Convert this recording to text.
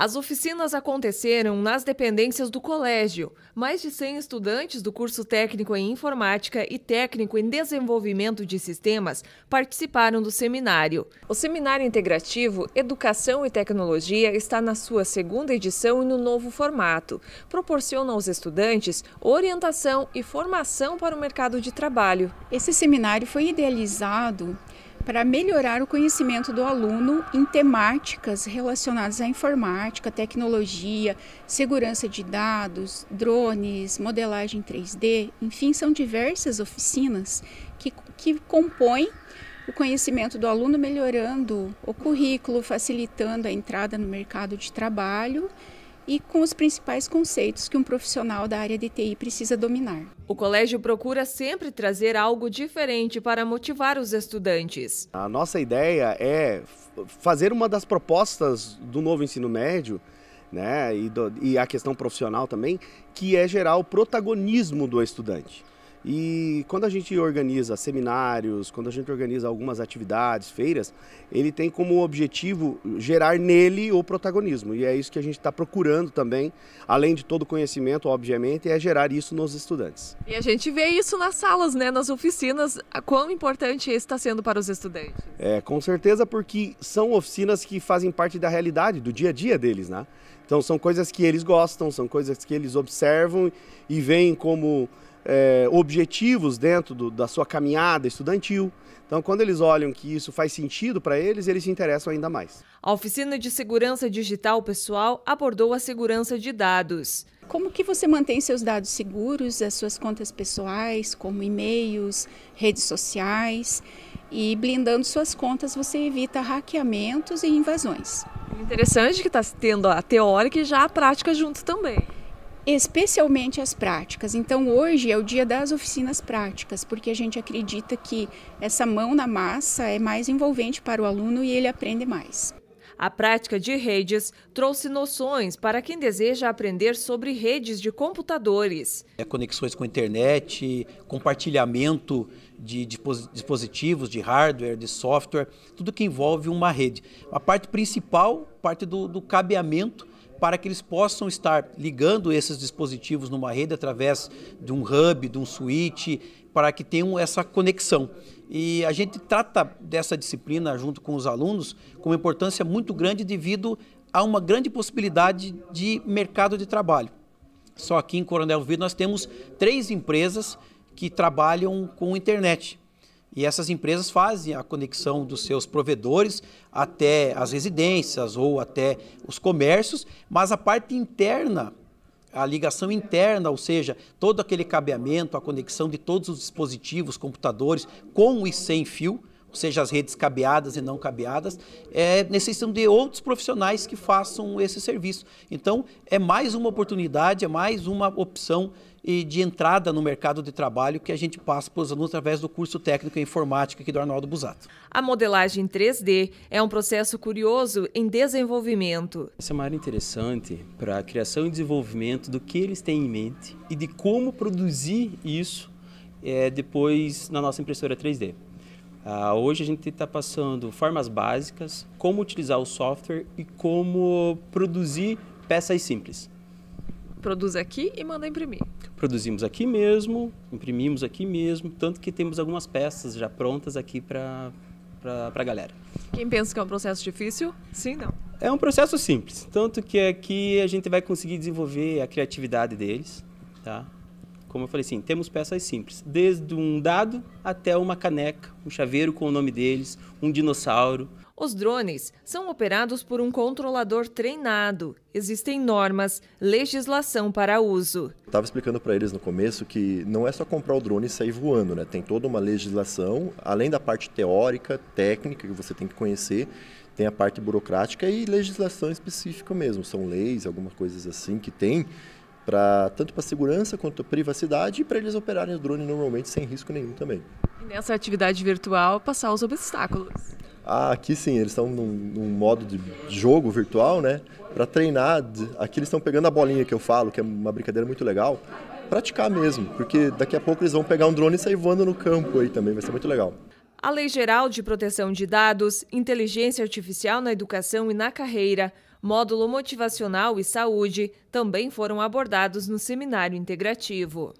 As oficinas aconteceram nas dependências do colégio. Mais de 100 estudantes do curso técnico em informática e técnico em desenvolvimento de sistemas participaram do seminário. O seminário integrativo Educação e Tecnologia está na sua segunda edição e no novo formato. Proporciona aos estudantes orientação e formação para o mercado de trabalho. Esse seminário foi idealizado para melhorar o conhecimento do aluno em temáticas relacionadas à informática, tecnologia, segurança de dados, drones, modelagem 3D, enfim, são diversas oficinas que, que compõem o conhecimento do aluno, melhorando o currículo, facilitando a entrada no mercado de trabalho e com os principais conceitos que um profissional da área de TI precisa dominar. O colégio procura sempre trazer algo diferente para motivar os estudantes. A nossa ideia é fazer uma das propostas do novo ensino médio né, e, do, e a questão profissional também, que é gerar o protagonismo do estudante. E quando a gente organiza seminários, quando a gente organiza algumas atividades, feiras, ele tem como objetivo gerar nele o protagonismo. E é isso que a gente está procurando também, além de todo o conhecimento, obviamente, é gerar isso nos estudantes. E a gente vê isso nas salas, né, nas oficinas, quão importante está sendo para os estudantes. É, com certeza, porque são oficinas que fazem parte da realidade, do dia a dia deles, né? Então são coisas que eles gostam, são coisas que eles observam e veem como é, objetivos dentro do, da sua caminhada estudantil. Então, quando eles olham que isso faz sentido para eles, eles se interessam ainda mais. A oficina de segurança digital pessoal abordou a segurança de dados. Como que você mantém seus dados seguros, as suas contas pessoais, como e-mails, redes sociais, e blindando suas contas você evita hackeamentos e invasões. É interessante que está tendo a teórica e já a prática junto também especialmente as práticas. Então, hoje é o dia das oficinas práticas, porque a gente acredita que essa mão na massa é mais envolvente para o aluno e ele aprende mais. A prática de redes trouxe noções para quem deseja aprender sobre redes de computadores. É, conexões com a internet, compartilhamento de dispositivos, de hardware, de software, tudo que envolve uma rede. A parte principal, parte do, do cabeamento para que eles possam estar ligando esses dispositivos numa rede através de um hub, de um switch, para que tenham essa conexão. E a gente trata dessa disciplina junto com os alunos com uma importância muito grande devido a uma grande possibilidade de mercado de trabalho. Só aqui em Coronel Vido nós temos três empresas que trabalham com internet. E essas empresas fazem a conexão dos seus provedores até as residências ou até os comércios, mas a parte interna, a ligação interna, ou seja, todo aquele cabeamento, a conexão de todos os dispositivos, computadores com e sem fio, seja as redes cabeadas e não cabeadas, é, necessitam de outros profissionais que façam esse serviço. Então, é mais uma oportunidade, é mais uma opção e de entrada no mercado de trabalho que a gente passa para os alunos através do curso técnico em informática aqui do Arnaldo Busato. A modelagem 3D é um processo curioso em desenvolvimento. Essa é uma área interessante para a criação e desenvolvimento do que eles têm em mente e de como produzir isso é, depois na nossa impressora 3D. Uh, hoje a gente está passando formas básicas, como utilizar o software e como produzir peças simples. Produz aqui e manda imprimir. Produzimos aqui mesmo, imprimimos aqui mesmo, tanto que temos algumas peças já prontas aqui para a galera. Quem pensa que é um processo difícil, sim, não. É um processo simples, tanto que aqui a gente vai conseguir desenvolver a criatividade deles, tá? Como eu falei assim, temos peças simples, desde um dado até uma caneca, um chaveiro com o nome deles, um dinossauro. Os drones são operados por um controlador treinado. Existem normas, legislação para uso. Estava explicando para eles no começo que não é só comprar o drone e sair voando, né? Tem toda uma legislação, além da parte teórica, técnica que você tem que conhecer, tem a parte burocrática e legislação específica mesmo. São leis, algumas coisas assim que tem para tanto para segurança quanto privacidade e para eles operarem o drone normalmente sem risco nenhum também. E nessa atividade virtual, passar os obstáculos. Ah, aqui sim, eles estão num, num modo de jogo virtual, né? Para treinar, aqui eles estão pegando a bolinha que eu falo, que é uma brincadeira muito legal, praticar mesmo, porque daqui a pouco eles vão pegar um drone e sair voando no campo aí também, vai ser muito legal. A Lei Geral de Proteção de Dados, Inteligência Artificial na Educação e na Carreira módulo motivacional e saúde também foram abordados no seminário integrativo.